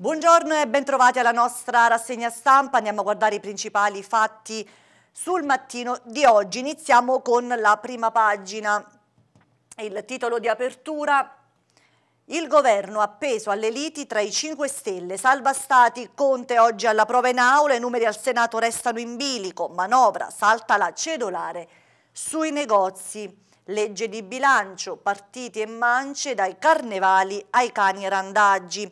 Buongiorno e bentrovati alla nostra rassegna stampa. Andiamo a guardare i principali fatti sul mattino di oggi. Iniziamo con la prima pagina. Il titolo di apertura il governo appeso alle liti tra i 5 Stelle, salva stati, Conte oggi alla prova in aula, i numeri al Senato restano in bilico, manovra, salta la cedolare sui negozi, legge di bilancio, partiti e mance dai carnevali ai cani randaggi.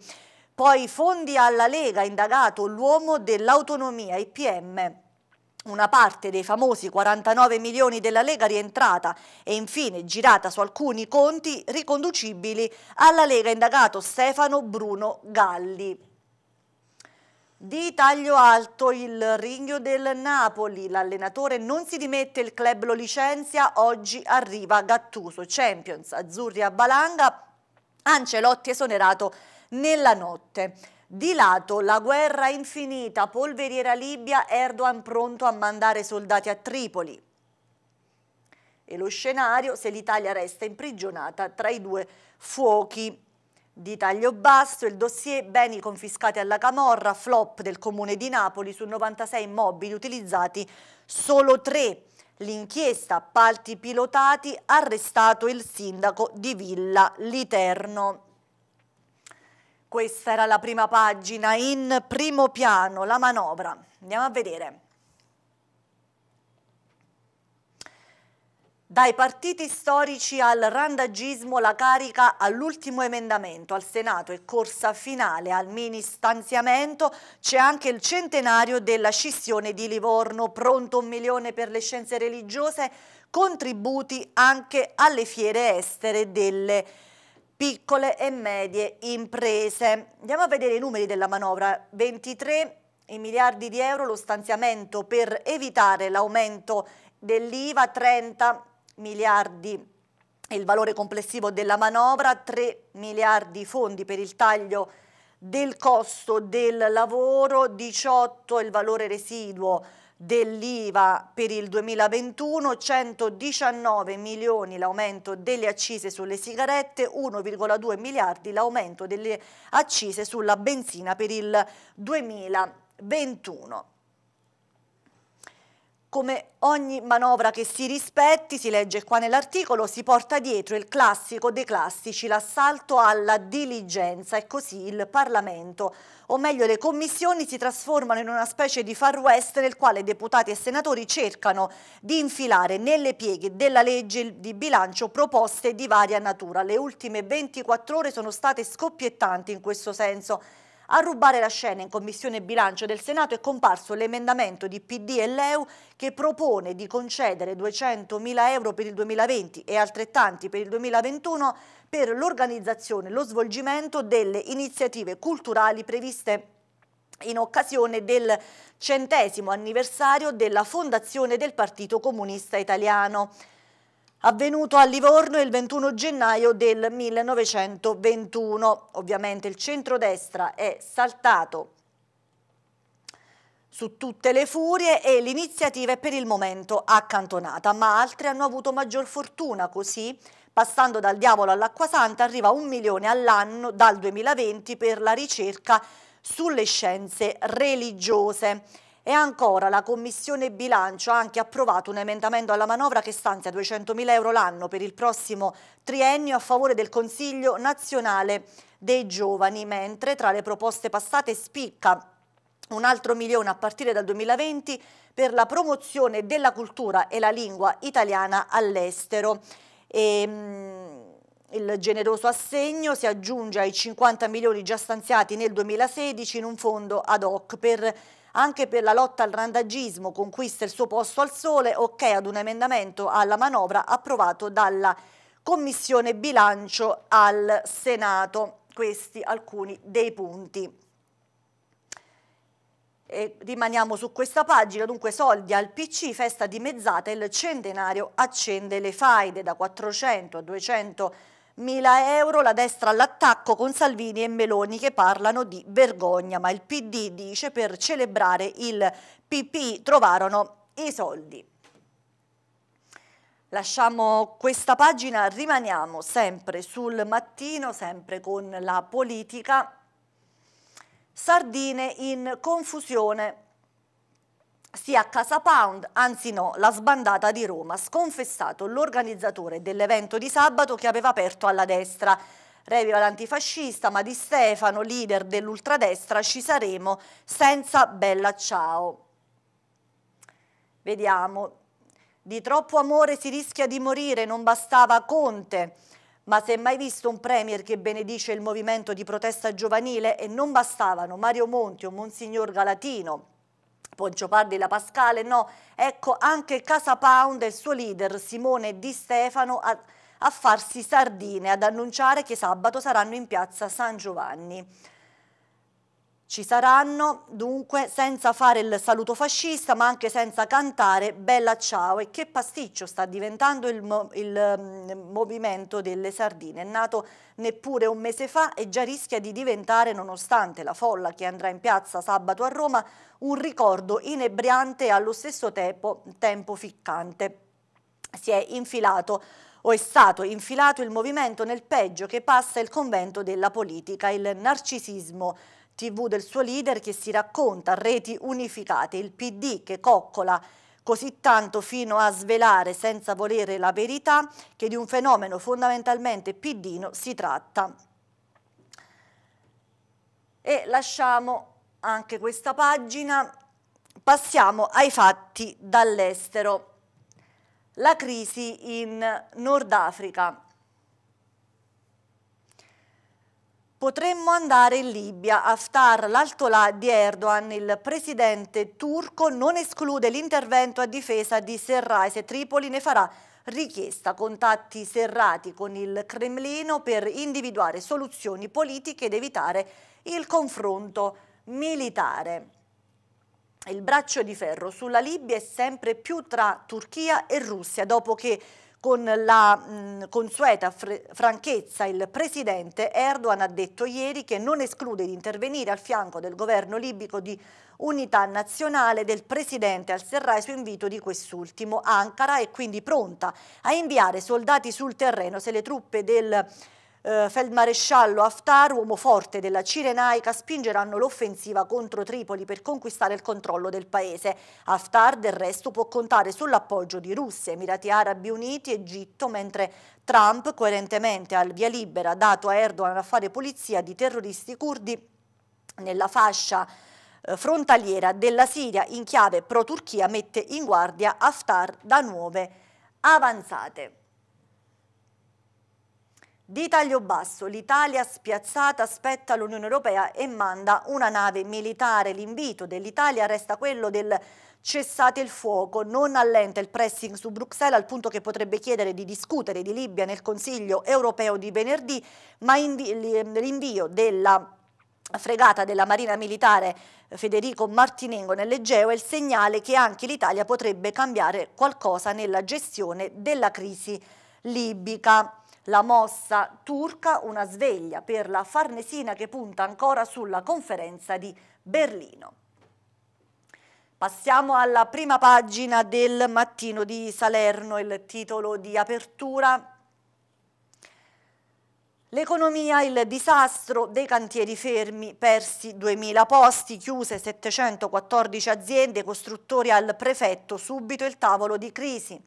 Poi fondi alla Lega, indagato l'uomo dell'autonomia, IPM una parte dei famosi 49 milioni della Lega rientrata e infine girata su alcuni conti riconducibili alla Lega indagato Stefano Bruno Galli. Di taglio alto il ringhio del Napoli, l'allenatore non si dimette, il club lo licenzia, oggi arriva Gattuso, Champions, Azzurri a Balanga, Ancelotti esonerato nella notte. Di lato la guerra infinita, polveriera Libia, Erdogan pronto a mandare soldati a Tripoli. E lo scenario se l'Italia resta imprigionata tra i due fuochi. Di taglio basso il dossier beni confiscati alla Camorra, flop del comune di Napoli su 96 immobili utilizzati solo tre. L'inchiesta appalti pilotati arrestato il sindaco di Villa Literno. Questa era la prima pagina, in primo piano, la manovra. Andiamo a vedere. Dai partiti storici al randagismo la carica all'ultimo emendamento al Senato e corsa finale al mini stanziamento c'è anche il centenario della scissione di Livorno, pronto un milione per le scienze religiose, contributi anche alle fiere estere delle piccole e medie imprese. Andiamo a vedere i numeri della manovra, 23 miliardi di euro lo stanziamento per evitare l'aumento dell'IVA, 30 miliardi il valore complessivo della manovra, 3 miliardi fondi per il taglio del costo del lavoro, 18 il valore residuo dell'IVA per il 2021, 119 milioni l'aumento delle accise sulle sigarette, 1,2 miliardi l'aumento delle accise sulla benzina per il 2021 come ogni manovra che si rispetti, si legge qua nell'articolo, si porta dietro il classico dei classici, l'assalto alla diligenza e così il Parlamento o meglio le commissioni si trasformano in una specie di far west nel quale deputati e senatori cercano di infilare nelle pieghe della legge di bilancio proposte di varia natura. Le ultime 24 ore sono state scoppiettanti in questo senso. A rubare la scena in Commissione Bilancio del Senato è comparso l'emendamento di PD e Leu che propone di concedere 200.000 euro per il 2020 e altrettanti per il 2021 per l'organizzazione e lo svolgimento delle iniziative culturali previste in occasione del centesimo anniversario della fondazione del Partito Comunista Italiano avvenuto a Livorno il 21 gennaio del 1921. Ovviamente il centrodestra è saltato su tutte le furie e l'iniziativa è per il momento accantonata, ma altre hanno avuto maggior fortuna così passando dal diavolo all'acqua santa arriva un milione all'anno dal 2020 per la ricerca sulle scienze religiose. E ancora la Commissione Bilancio ha anche approvato un emendamento alla manovra che stanzia 200.000 euro l'anno per il prossimo triennio a favore del Consiglio nazionale dei giovani, mentre tra le proposte passate spicca un altro milione a partire dal 2020 per la promozione della cultura e la lingua italiana all'estero. Ehm, il generoso assegno si aggiunge ai 50 milioni già stanziati nel 2016 in un fondo ad hoc per anche per la lotta al randagismo conquista il suo posto al sole, ok ad un emendamento alla manovra approvato dalla Commissione Bilancio al Senato. Questi alcuni dei punti. E rimaniamo su questa pagina, dunque soldi al PC, festa dimezzata, il centenario accende le faide da 400 a 200 Mila euro la destra all'attacco con Salvini e Meloni che parlano di vergogna, ma il PD dice per celebrare il PP trovarono i soldi. Lasciamo questa pagina, rimaniamo sempre sul mattino, sempre con la politica. Sardine in confusione sia a Casa Pound, anzi no, la sbandata di Roma, sconfessato l'organizzatore dell'evento di sabato che aveva aperto alla destra. Reviva l'antifascista, ma di Stefano, leader dell'ultradestra, ci saremo senza bella ciao. Vediamo. Di troppo amore si rischia di morire, non bastava Conte. Ma si è mai visto un premier che benedice il movimento di protesta giovanile e non bastavano Mario Monti o Monsignor Galatino? Poncio Pardi la Pascale, no, ecco anche Casa Pound e il suo leader Simone Di Stefano a, a farsi sardine, ad annunciare che sabato saranno in piazza San Giovanni. Ci saranno dunque senza fare il saluto fascista ma anche senza cantare bella ciao e che pasticcio sta diventando il, mo il mm, movimento delle sardine, è nato neppure un mese fa e già rischia di diventare nonostante la folla che andrà in piazza sabato a Roma un ricordo inebriante e allo stesso tempo, tempo ficcante. Si è infilato o è stato infilato il movimento nel peggio che passa il convento della politica, il narcisismo TV del suo leader che si racconta a reti unificate, il PD che coccola così tanto fino a svelare senza volere la verità che di un fenomeno fondamentalmente pidino si tratta. E lasciamo anche questa pagina, passiamo ai fatti dall'estero. La crisi in Nord Africa. Potremmo andare in Libia. Haftar, l'altolà di Erdogan, il presidente turco, non esclude l'intervento a difesa di Serraj se Tripoli ne farà richiesta. Contatti serrati con il Cremlino per individuare soluzioni politiche ed evitare il confronto militare il braccio di ferro sulla Libia è sempre più tra Turchia e Russia dopo che con la mh, consueta franchezza il presidente Erdogan ha detto ieri che non esclude di intervenire al fianco del governo libico di unità nazionale del presidente al-Serraj su invito di quest'ultimo. Ankara è quindi pronta a inviare soldati sul terreno se le truppe del eh, feldmaresciallo Haftar, uomo forte della Cirenaica, spingeranno l'offensiva contro Tripoli per conquistare il controllo del paese. Haftar del resto può contare sull'appoggio di Russia, Emirati Arabi Uniti, Egitto, mentre Trump, coerentemente al via libera dato a Erdogan a fare polizia di terroristi curdi nella fascia eh, frontaliera della Siria in chiave pro-Turchia mette in guardia Haftar da nuove avanzate. Di taglio basso, l'Italia spiazzata aspetta l'Unione Europea e manda una nave militare. L'invito dell'Italia resta quello del cessate il fuoco, non allenta il pressing su Bruxelles al punto che potrebbe chiedere di discutere di Libia nel Consiglio europeo di venerdì, ma l'invio della fregata della Marina Militare Federico Martinengo nell'Egeo è il segnale che anche l'Italia potrebbe cambiare qualcosa nella gestione della crisi libica la mossa turca, una sveglia per la Farnesina che punta ancora sulla conferenza di Berlino. Passiamo alla prima pagina del mattino di Salerno, il titolo di apertura. L'economia, il disastro dei cantieri fermi, persi 2.000 posti, chiuse 714 aziende, costruttori al prefetto, subito il tavolo di crisi.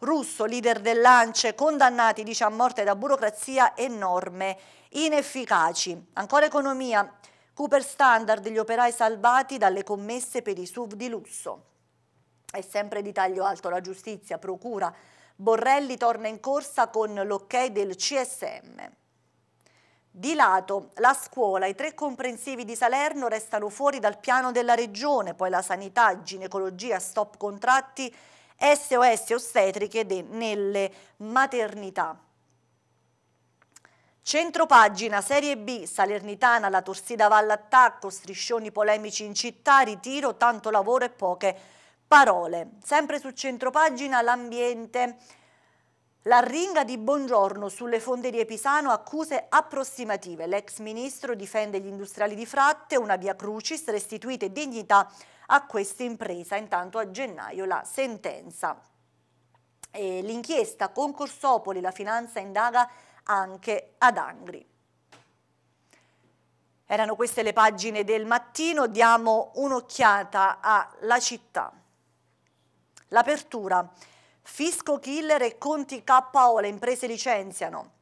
Russo, leader del Lance, condannati dice a morte da burocrazia e norme inefficaci. Ancora economia, Cooper Standard, gli operai salvati dalle commesse per i SUV di lusso. È sempre di taglio alto la giustizia, procura. Borrelli torna in corsa con l'ok del CSM. Di lato, la scuola, i tre comprensivi di Salerno restano fuori dal piano della regione, poi la sanità, ginecologia, stop contratti SOS ostetriche nelle maternità. Centro pagina, Serie B, Salernitana, la Torsida va all'attacco, striscioni polemici in città, ritiro, tanto lavoro e poche parole. Sempre su centro pagina, l'ambiente, l'arringa di Buongiorno sulle fonderie Pisano, accuse approssimative. L'ex ministro difende gli industriali di Fratte, una via crucis, restituite dignità a questa impresa. Intanto a gennaio la sentenza. l'inchiesta Concorsopoli, la finanza indaga anche ad Angri. Erano queste le pagine del mattino, diamo un'occhiata alla città. L'apertura, fisco killer e conti KO, le imprese licenziano.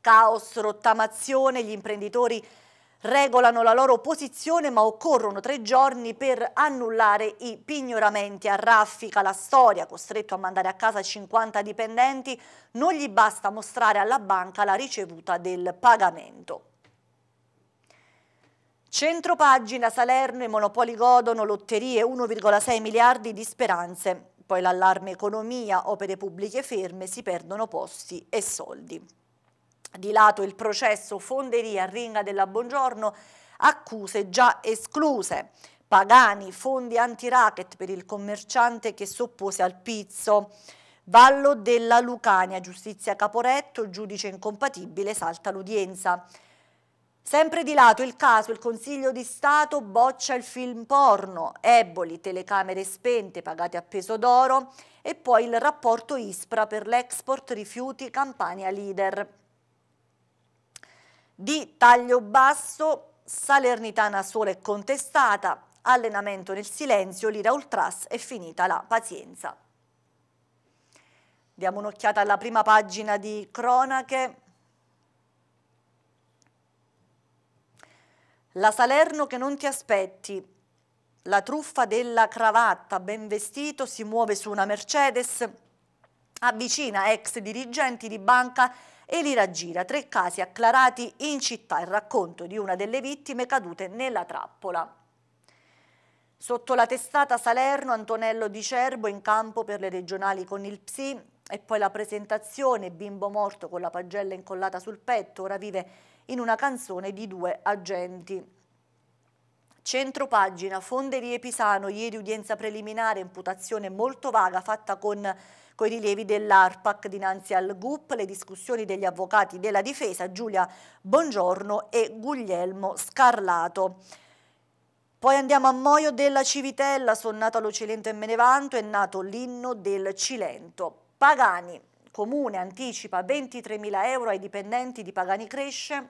Caos, rottamazione, gli imprenditori regolano la loro posizione ma occorrono tre giorni per annullare i pignoramenti. A Raffica la storia, costretto a mandare a casa 50 dipendenti, non gli basta mostrare alla banca la ricevuta del pagamento. Centro pagina Salerno e Monopoli godono lotterie 1,6 miliardi di speranze. Poi l'allarme economia, opere pubbliche ferme, si perdono posti e soldi. Di lato il processo Fonderia Ringa della Buongiorno, accuse già escluse. Pagani, fondi anti-racket per il commerciante che s'oppose al pizzo. Vallo della Lucania, giustizia Caporetto, giudice incompatibile, salta l'udienza. Sempre di lato il caso, il Consiglio di Stato boccia il film porno, eboli, telecamere spente pagate a peso d'oro e poi il rapporto ISPRA per l'export rifiuti Campania Leader di taglio basso, Salernitana sola e contestata, allenamento nel silenzio, l'ira ultras è finita la pazienza. Diamo un'occhiata alla prima pagina di cronache. La Salerno che non ti aspetti. La truffa della cravatta, ben vestito, si muove su una Mercedes, avvicina ex dirigenti di banca e li raggira. Tre casi acclarati in città, il racconto di una delle vittime cadute nella trappola. Sotto la testata Salerno, Antonello Di Cerbo in campo per le regionali con il Psi e poi la presentazione Bimbo morto con la pagella incollata sul petto, ora vive in una canzone di due agenti. Centropagina, Fonderie Pisano, ieri udienza preliminare, imputazione molto vaga fatta con i rilievi dell'ARPAC dinanzi al GUP, le discussioni degli avvocati della difesa Giulia Bongiorno e Guglielmo Scarlato. Poi andiamo a Moio della Civitella, sono nato Cilento e Menevanto, è nato l'inno del Cilento. Pagani, comune, anticipa 23.000 euro ai dipendenti di Pagani Cresce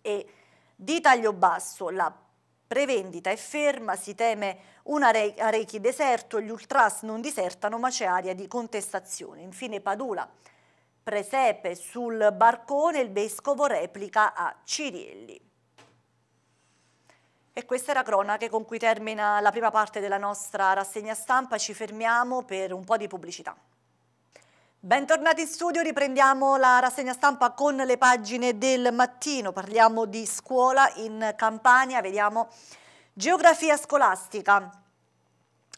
e di taglio basso la Prevendita è ferma, si teme un Arechi deserto, gli ultras non disertano ma c'è aria di contestazione. Infine Padula, presepe sul barcone, il vescovo replica a Cirielli. E questa era cronache con cui termina la prima parte della nostra rassegna stampa, ci fermiamo per un po' di pubblicità. Bentornati in studio, riprendiamo la rassegna stampa con le pagine del mattino, parliamo di scuola in Campania, vediamo geografia scolastica,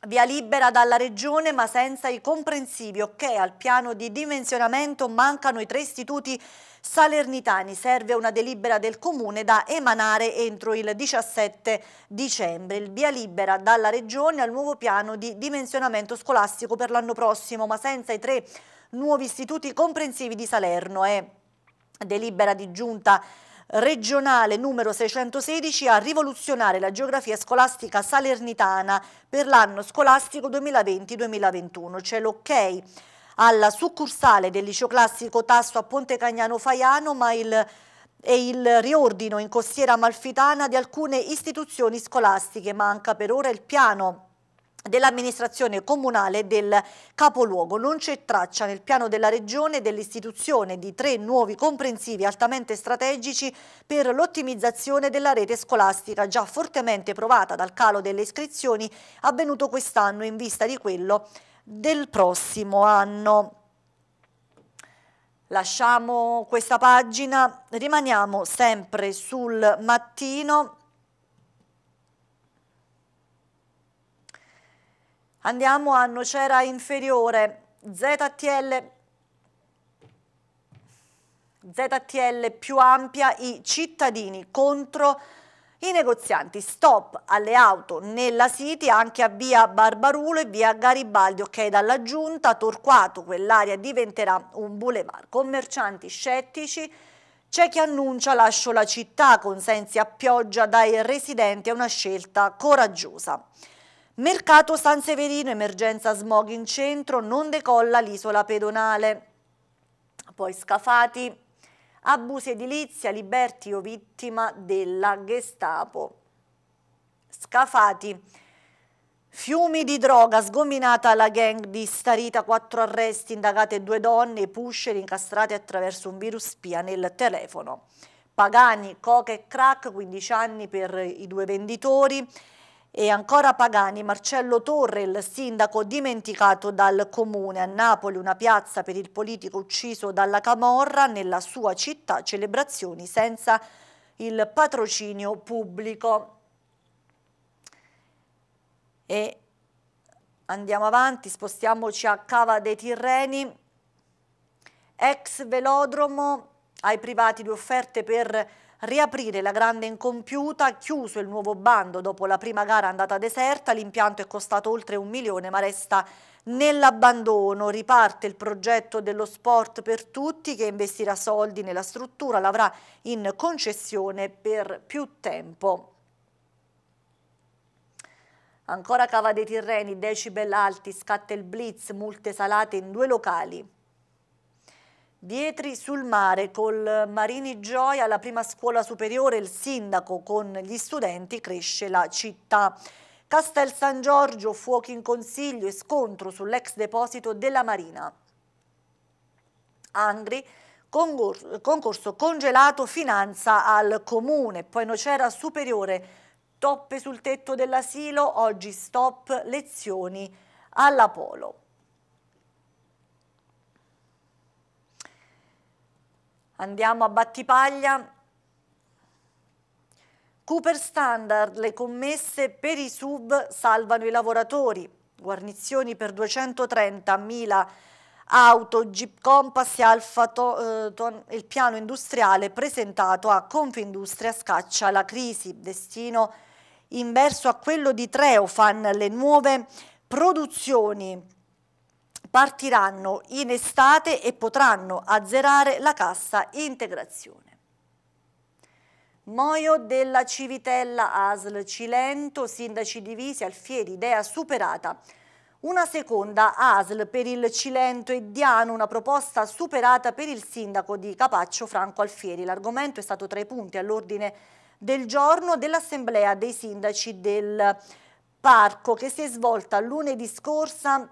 via libera dalla regione ma senza i comprensivi, ok al piano di dimensionamento mancano i tre istituti Salernitani. Serve una delibera del Comune da emanare entro il 17 dicembre. Il via libera dalla Regione al nuovo piano di dimensionamento scolastico per l'anno prossimo, ma senza i tre nuovi istituti comprensivi di Salerno. È eh. delibera di giunta regionale numero 616 a rivoluzionare la geografia scolastica salernitana per l'anno scolastico 2020-2021. C'è l'ok alla succursale del liceo classico Tasso a Ponte Cagnano Faiano, ma il e il riordino in costiera amalfitana di alcune istituzioni scolastiche. Manca per ora il piano dell'amministrazione comunale del capoluogo. Non c'è traccia nel piano della regione dell'istituzione di tre nuovi comprensivi altamente strategici per l'ottimizzazione della rete scolastica già fortemente provata dal calo delle iscrizioni avvenuto quest'anno in vista di quello del prossimo anno. Lasciamo questa pagina, rimaniamo sempre sul mattino. Andiamo a Nocera inferiore, ZTL, ZTL più ampia, i cittadini contro i negozianti stop alle auto nella City anche a via Barbarulo e via Garibaldi, ok dalla Giunta, Torquato, quell'area diventerà un boulevard. Commercianti scettici, c'è chi annuncia lascio la città, consensi a pioggia dai residenti, è una scelta coraggiosa. Mercato San Severino, emergenza smog in centro, non decolla l'isola pedonale. Poi Scafati, abusi edilizia, liberti o vittima della Gestapo. Scafati. Fiumi di droga, sgominata la gang di Starita, quattro arresti, indagate due donne, pusher incastrate attraverso un virus spia nel telefono. Pagani, coca e crack, 15 anni per i due venditori, e ancora Pagani, Marcello Torre, il sindaco dimenticato dal comune. A Napoli una piazza per il politico ucciso dalla Camorra, nella sua città celebrazioni senza il patrocinio pubblico. E andiamo avanti, spostiamoci a Cava dei Tirreni, ex velodromo ai privati due offerte per riaprire la grande incompiuta, chiuso il nuovo bando dopo la prima gara andata deserta, l'impianto è costato oltre un milione ma resta nell'abbandono, riparte il progetto dello sport per tutti che investirà soldi nella struttura, l'avrà in concessione per più tempo. Ancora Cava dei Tirreni, decibel alti, scatta il blitz, multe salate in due locali. Dietri sul mare col Marini Gioia, la prima scuola superiore, il sindaco con gli studenti cresce la città. Castel San Giorgio, fuochi in consiglio e scontro sull'ex deposito della Marina. Angri, concorso, concorso congelato finanza al comune, poi Nocera superiore, toppe sul tetto dell'asilo, oggi stop lezioni alla Polo. Andiamo a Battipaglia. Cooper Standard, le commesse per i sub salvano i lavoratori. Guarnizioni per 230.000 auto, Jeep Compass e Alfa to, eh, ton, il piano industriale presentato a Confindustria scaccia la crisi, destino inverso a quello di Treofan, le nuove produzioni partiranno in estate e potranno azzerare la cassa integrazione. Moio della Civitella, ASL Cilento, sindaci divisi, Alfieri, idea superata. Una seconda ASL per il Cilento e Diano, una proposta superata per il sindaco di Capaccio Franco Alfieri. L'argomento è stato tra i punti all'ordine del giorno dell'Assemblea dei sindaci del Parco che si è svolta lunedì scorsa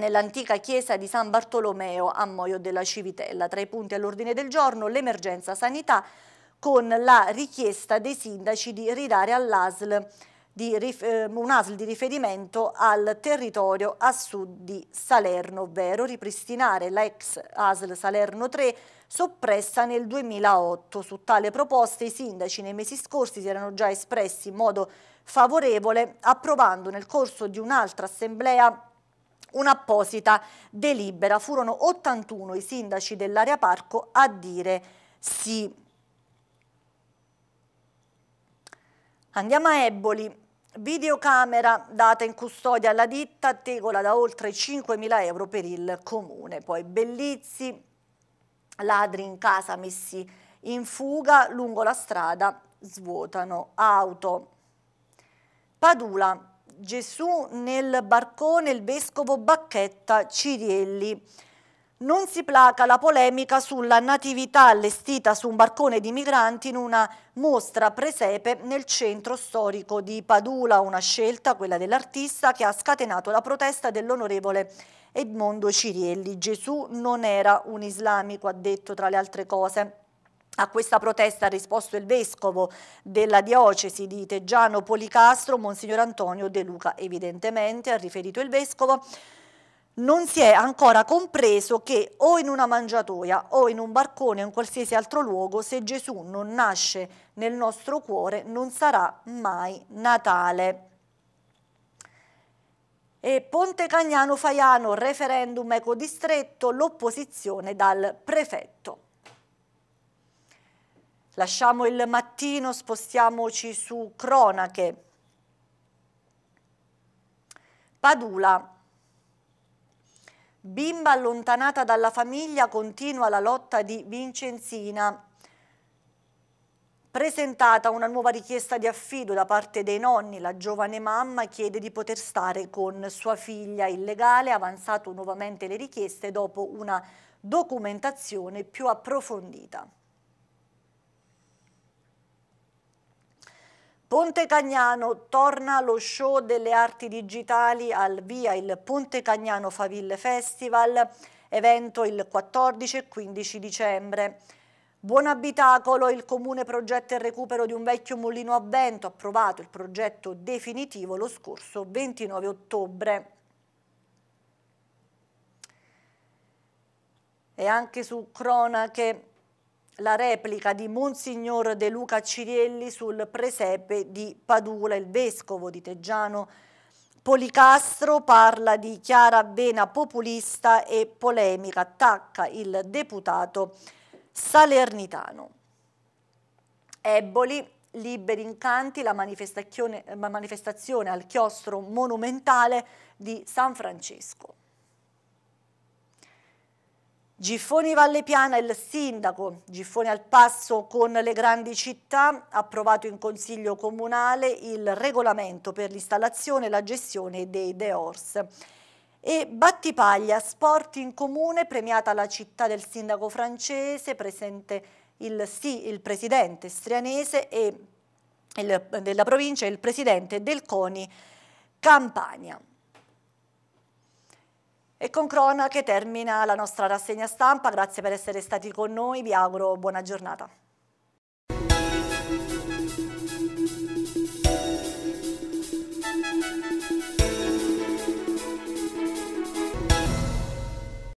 nell'antica chiesa di San Bartolomeo a Moio della Civitella. Tra i punti all'ordine del giorno l'emergenza sanità con la richiesta dei sindaci di ridare all'ASL eh, un ASL di riferimento al territorio a sud di Salerno, ovvero ripristinare la ex ASL Salerno 3 soppressa nel 2008. Su tale proposta i sindaci nei mesi scorsi si erano già espressi in modo favorevole approvando nel corso di un'altra assemblea un'apposita delibera. Furono 81 i sindaci dell'area parco a dire sì. Andiamo a Eboli. Videocamera data in custodia alla ditta, tegola da oltre 5.000 euro per il comune. Poi Bellizzi, ladri in casa messi in fuga lungo la strada, svuotano auto. Padula, Gesù nel barcone il vescovo Bacchetta Cirielli. Non si placa la polemica sulla natività allestita su un barcone di migranti in una mostra presepe nel centro storico di Padula, una scelta, quella dell'artista, che ha scatenato la protesta dell'onorevole Edmondo Cirielli. Gesù non era un islamico, ha detto tra le altre cose. A questa protesta ha risposto il vescovo della diocesi di Teggiano Policastro, Monsignor Antonio De Luca. Evidentemente, ha riferito il vescovo, non si è ancora compreso che o in una mangiatoia o in un barcone o in qualsiasi altro luogo, se Gesù non nasce nel nostro cuore, non sarà mai Natale. E Ponte Cagnano Faiano, referendum ecodistretto, l'opposizione dal prefetto. Lasciamo il mattino, spostiamoci su cronache. Padula. Bimba allontanata dalla famiglia continua la lotta di Vincenzina. Presentata una nuova richiesta di affido da parte dei nonni, la giovane mamma chiede di poter stare con sua figlia illegale, avanzato nuovamente le richieste dopo una documentazione più approfondita. Ponte Cagnano torna lo show delle arti digitali al via il Ponte Cagnano Faville Festival, evento il 14 e 15 dicembre. Buon abitacolo, il comune progetta il recupero di un vecchio mulino a vento, approvato il progetto definitivo lo scorso 29 ottobre. E anche su cronache la replica di Monsignor De Luca Cirielli sul presepe di Padula. Il vescovo di Teggiano Policastro parla di chiara vena populista e polemica, attacca il deputato salernitano. Eboli, liberi incanti, la manifestazione, la manifestazione al chiostro monumentale di San Francesco. Giffoni Valle Vallepiana, il sindaco Giffoni al passo con le grandi città, ha approvato in consiglio comunale il regolamento per l'installazione e la gestione dei Deors. E Battipaglia, sport in comune, premiata la città del sindaco francese, presente il, sì, il presidente strianese e il, della provincia e il presidente del CONI Campania. E con Cronache termina la nostra rassegna stampa, grazie per essere stati con noi, vi auguro buona giornata.